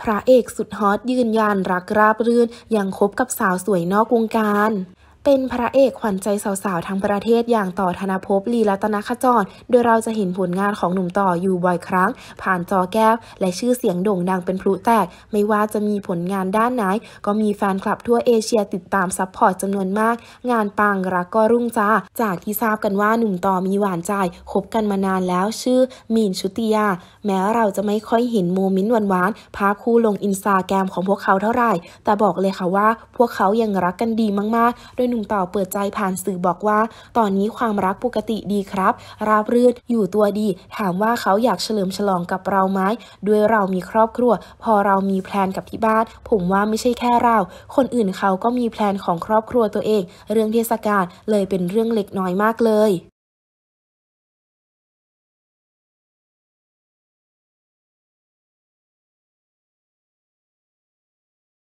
พระเอกสุดฮอตยืนยันรักราบรื่นยังคบกับสาวสวยนอกวงการเป็นพระเอกขวัญใจสาวๆทั้งประเทศอย่างต่อธนภพลีรัตนขจร โดยเราจะเห็นผลงานของหนุ่มต่ออยู่บ่อยครั้ง ผ่านจอแก้ว และชื่อเสียงโด่งดังเป็นพลุแตก ไม่ว่าจะมีผลงานด้านไหน ก็มีแฟนคลับทั่วเอเชียติดตามซัพพอร์ตจำนวนมาก งานปังรักก็รุ่งจ้า จากที่ทราบกันว่าหนุ่มต่อมีหวานใจ คบกันมานานแล้วชื่อมีนชุติยาแม้เราจะไม่ค่อยเห็นโมเมนต์หวานๆพาพคู่ลงอินสตาแกรมของพวกเขาเท่าไหร่ แต่บอกเลยค่ะว่า พวกเขายังรักกันดีมากๆโดยหนุ่มเต่าเปิดใจผ่านสื่อบอกว่า ตอนนี้ความรักปกติดีครับ ราบรื่นอยู่ตัวดี ถามว่าเขาอยากเฉลิมฉลองกับเราไหมด้วยเรามีครอบครัว พอเรามีแพลนกับที่บ้าน ผมว่าไม่ใช่แค่เรา คนอื่นเขาก็มีแพลนของครอบครัวตัวเอง เรื่องเทศกาลเลยเป็นเรื่องเล็กน้อยมากเลย